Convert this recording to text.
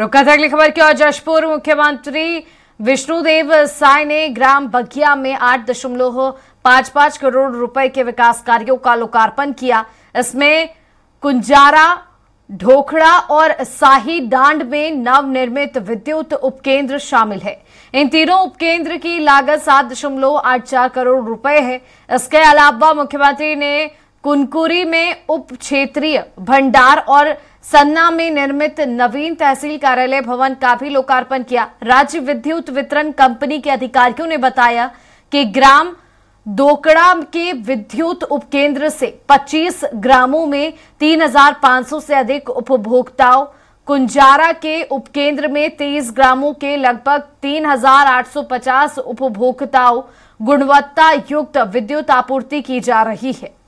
रुका था अगली खबर की और जशपुर मुख्यमंत्री विष्णुदेव साय ने ग्राम बगिया में आठ दशमलव पांच पांच करोड़ रुपए के विकास कार्यों का लोकार्पण किया इसमें कुंजारा ढोखड़ा और साही डांड में नवनिर्मित विद्युत उपकेंद्र शामिल है इन तीनों उपकेंद्र की लागत सात दशमलव आठ चार करोड़ रुपए है इसके अलावा मुख्यमंत्री ने कुनकुरी में उप क्षेत्रीय भंडार और सन्ना में निर्मित नवीन तहसील कार्यालय भवन का भी लोकार्पण किया राज्य विद्युत वितरण कंपनी के अधिकारियों ने बताया कि ग्राम दोकड़ा के विद्युत उपकेंद्र से 25 ग्रामों में 3,500 से अधिक उपभोक्ताओं कुंजारा के उपकेंद्र में 23 ग्रामों के लगभग 3,850 उपभोक्ताओं गुणवत्ता युक्त विद्युत आपूर्ति की जा रही है